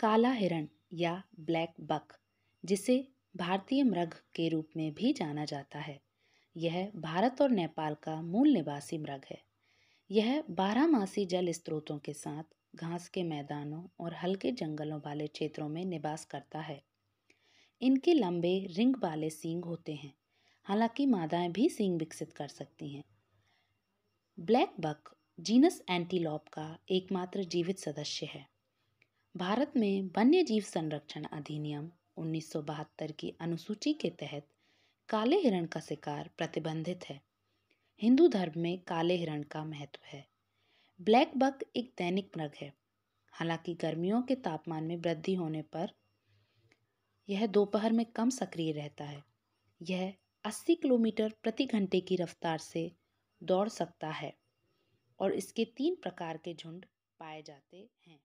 काला हिरण या ब्लैक बक जिसे भारतीय मृग के रूप में भी जाना जाता है यह भारत और नेपाल का मूल निवासी मृग है यह बारहमासी जल स्रोतों के साथ घास के मैदानों और हल्के जंगलों वाले क्षेत्रों में निवास करता है इनके लंबे रिंग वाले सींग होते हैं हालांकि मादाएं भी सींग विकसित कर सकती हैं ब्लैक बक जीनस एंटीलॉप का एकमात्र जीवित सदस्य है भारत में वन्य जीव संरक्षण अधिनियम उन्नीस की अनुसूची के तहत काले हिरण का शिकार प्रतिबंधित है हिंदू धर्म में काले हिरण का महत्व है ब्लैक बक एक दैनिक मृग है हालांकि गर्मियों के तापमान में वृद्धि होने पर यह दोपहर में कम सक्रिय रहता है यह 80 किलोमीटर प्रति घंटे की रफ्तार से दौड़ सकता है और इसके तीन प्रकार के झुंड पाए जाते हैं